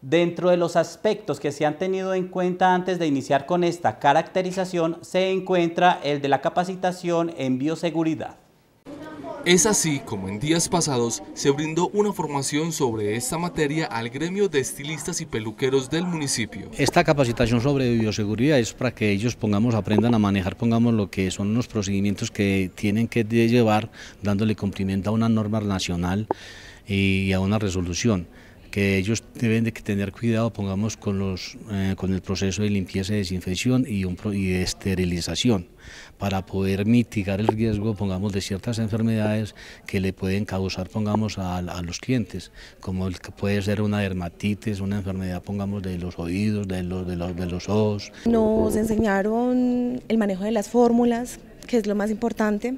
Dentro de los aspectos que se han tenido en cuenta antes de iniciar con esta caracterización se encuentra el de la capacitación en bioseguridad. Es así como en días pasados se brindó una formación sobre esta materia al gremio de estilistas y peluqueros del municipio. Esta capacitación sobre bioseguridad es para que ellos pongamos, aprendan a manejar, pongamos lo que son los procedimientos que tienen que llevar dándole cumplimiento a una norma nacional y a una resolución ellos deben de tener cuidado, pongamos, con, los, eh, con el proceso de limpieza y desinfección y, un, de esterilización para poder mitigar el riesgo, pongamos, de ciertas enfermedades que le pueden causar, pongamos, a, los clientes, como el puede ser una dermatitis, una enfermedad, pongamos, de los oídos, de los, de los, de los ojos. Nos enseñaron el manejo de las fórmulas, que es lo más importante,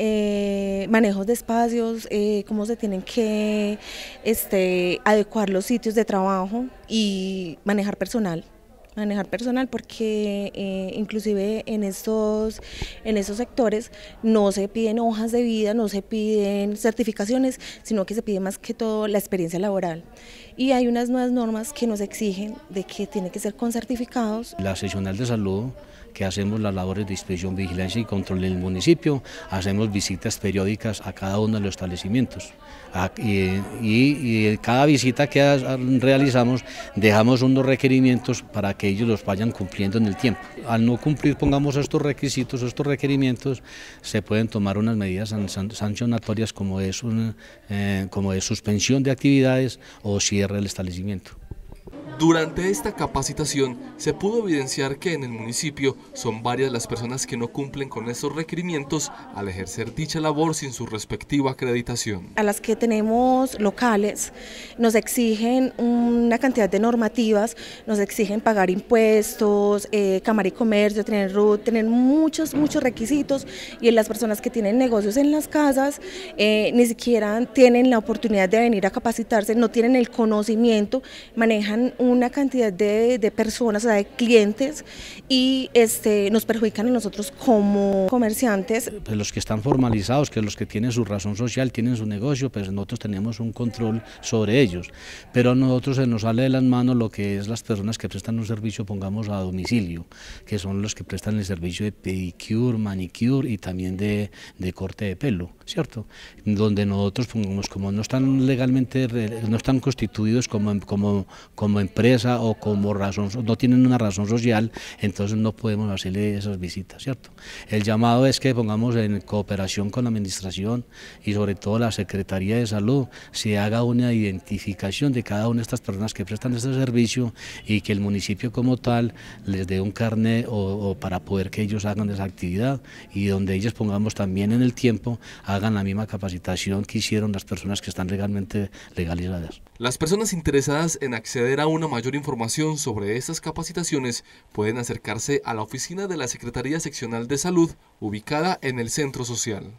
eh, manejos de espacios, eh, cómo se tienen que este, adecuar los sitios de trabajo y manejar personal manejar personal porque eh, inclusive en estos, en estos sectores no se piden hojas de vida, no se piden certificaciones, sino que se pide más que todo la experiencia laboral. Y hay unas nuevas normas que nos exigen de que tiene que ser con certificados. La seccional de salud que hacemos las labores de inspección, vigilancia y control en el municipio, hacemos visitas periódicas a cada uno de los establecimientos y cada visita que realizamos dejamos unos requerimientos para que ellos los vayan cumpliendo en el tiempo. Al no cumplir, pongamos estos requisitos, estos requerimientos, se pueden tomar unas medidas sancionatorias como es, eh, como es suspensión de actividades o cierre del establecimiento. Durante esta capacitación se pudo evidenciar que en el municipio son varias las personas que no cumplen con esos requerimientos al ejercer dicha labor sin su respectiva acreditación. A las que tenemos locales nos exigen una cantidad de normativas, nos exigen pagar impuestos, eh, camar y comercio, tener RUT, tener muchos, muchos requisitos y en las personas que tienen negocios en las casas eh, ni siquiera tienen la oportunidad de venir a capacitarse, no tienen el conocimiento, manejan un una cantidad de, de personas, o de clientes y este, nos perjudican a nosotros como comerciantes. Pues los que están formalizados, que los que tienen su razón social, tienen su negocio, pues nosotros tenemos un control sobre ellos. Pero a nosotros se nos sale de las manos lo que es las personas que prestan un servicio, pongamos a domicilio, que son los que prestan el servicio de pedicure, manicure y también de corte de pelo. ¿cierto? Donde nosotros pongamos, como no están legalmente, no están constituidos como, como, empresa o como razón, no tienen una razón social, entonces no podemos hacerle esas visitas, ¿cierto? El llamado es que pongamos en cooperación con la administración y sobre todo la Secretaría de Salud, se haga una identificación de cada una de estas personas que prestan este servicio y que el municipio como tal les dé un carnet o, para poder que ellos hagan esa actividad y donde ellos pongamos también en el tiempo a hagan la misma capacitación que hicieron las personas que están legalmente legalizadas. Las personas interesadas en acceder a una mayor información sobre estas capacitaciones pueden acercarse a la oficina de la Secretaría Seccional de Salud ubicada en el Centro Social.